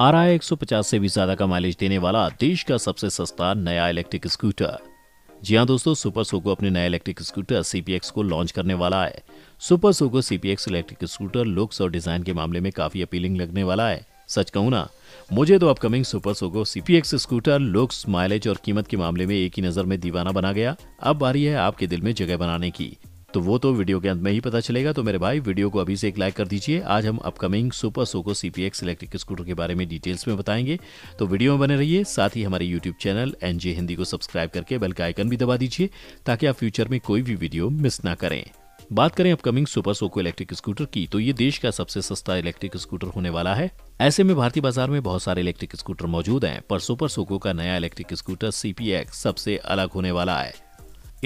are आई पचास से भी ज्यादा का माइलेज देने वाला देश का सबसे सस्ता नया इलेक्ट्रिक स्कूटर जी हाँ दोस्तों सुपर सोको अपने नए इलेक्ट्रिक स्कूटर सीपीएक्स को लॉन्च करने वाला है super Soco CPX electric scooter looks और डिजाइन के मामले में काफी अपीलिंग लगने वाला है सच कहू ना मुझे तो upcoming super Soco सीपीएक्स scooter looks mileage और कीमत के मामले में एक ही नजर में दीवाना बना गया अब बारी है आपके दिल में जगह बनाने की तो वो तो वीडियो के अंत में ही पता चलेगा तो मेरे भाई वीडियो को अभी से एक लाइक कर दीजिए आज हम upcoming super Soco CPX electric scooter के बारे में डिटेल्स में बताएंगे तो वीडियो में बने रहिए साथ ही हमारे यूट्यूब चैनल एन हिंदी को सब्सक्राइब करके बेल का आइकन भी दबा दीजिए ताकि आप फ्यूचर में कोई भी वीडियो मिस ना करें बात करें upcoming super Soco electric scooter की तो ये देश का सबसे सस्ता इलेक्ट्रिक स्कूटर होने वाला है ऐसे में भारतीय बाजार में बहुत सारे इलेक्ट्रिक स्कूटर मौजूद हैं पर सुपर सोको का नया इलेक्ट्रिक स्कूटर सीपीएक्स सबसे अलग होने वाला है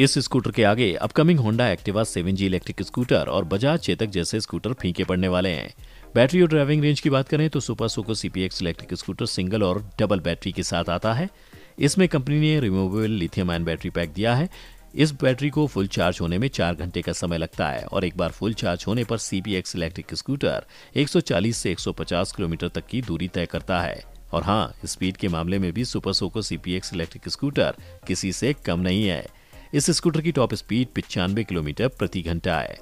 इस स्कूटर के आगे upcoming Honda Activa seven G electric scooter और बजाज चेतक जैसे स्कूटर फीके पड़ने वाले हैं बैटरी और ड्राइविंग रेंज की बात करें तो super Soco CPX electric scooter single और डबल बैटरी के साथ आता है इसमें कंपनी ने removable lithium ion battery pack दिया है इस बैटरी को फुल चार्ज होने में चार घंटे का समय लगता है और एक बार फुल चार्ज होने पर सीपीएक्स इलेक्ट्रिक स्कूटर 140 से 150 किलोमीटर तक की दूरी तय करता है और हाँ स्पीड के मामले में भी super Soco CPX electric scooter किसी से कम नहीं है इस स्कूटर की टॉप स्पीड पिचानवे किलोमीटर प्रति घंटा है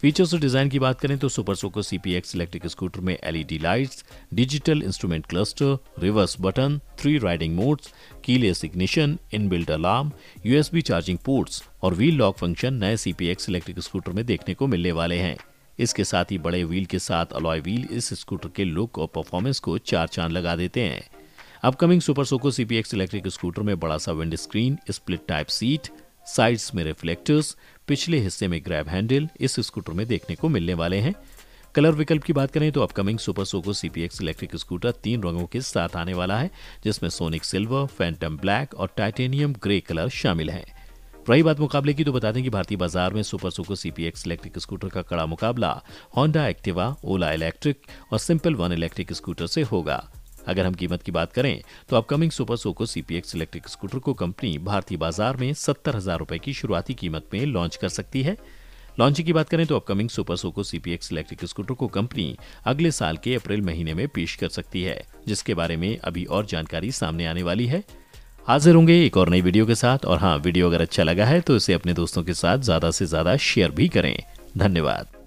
फीचर्स और डिजाइन की बात करें तो super Soco CPX electric scooter में LED lights digital instrument cluster reverse button three riding modes keyless ignition inbuilt alarm USB charging ports और व्हील लॉक फंक्शन नए सीपीएक्स इलेक्ट्रिक स्कूटर में देखने को मिलने वाले हैं इसके साथ ही बड़े व्हील के साथ अलॉय व्हील इस स्कूटर के लुक और परफॉर्मेंस को चार चांद लगा देते हैं upcoming super Soco CPX electric scooter में बड़ा सा windscreen split type seat sides में रिफ्लेक्टर्स पिछले हिस्से में ग्रैब हैंडल इस स्कूटर में देखने को मिलने वाले हैं कलर विकल्प की बात करें तो upcoming super Soco CPX electric scooter तीन रंगों के साथ आने वाला है जिसमें सोनिक सिल्वर फैंटम ब्लैक और टाइटेनियम ग्रे कलर शामिल हैं रही बात मुकाबले की तो बता दें कि भारतीय बाजार में सुपर सुको सीपीएक्स इलेक्ट्रिक स्कूटर का कड़ा मुकाबला होंडा एक्टिवा ओला इलेक्ट्रिक और सिंपल वन इलेक्ट्रिक स्कूटर से होगा अगर हम कीमत की बात करें तो upcoming super Soco CPX electric scooter को कंपनी भारतीय बाजार में सत्तर हजार रुपए की शुरुआती कीमत में लॉन्च कर सकती है लॉन्च की बात करें तो upcoming super Soco CPX electric scooter को कंपनी अगले साल के अप्रैल महीने में पेश कर सकती है जिसके बारे में अभी और जानकारी सामने आने वाली है हाजिर होंगे एक और नई वीडियो के साथ और हाँ वीडियो अगर अच्छा लगा है तो इसे अपने दोस्तों के साथ ज्यादा से ज्यादा शेयर भी करें धन्यवाद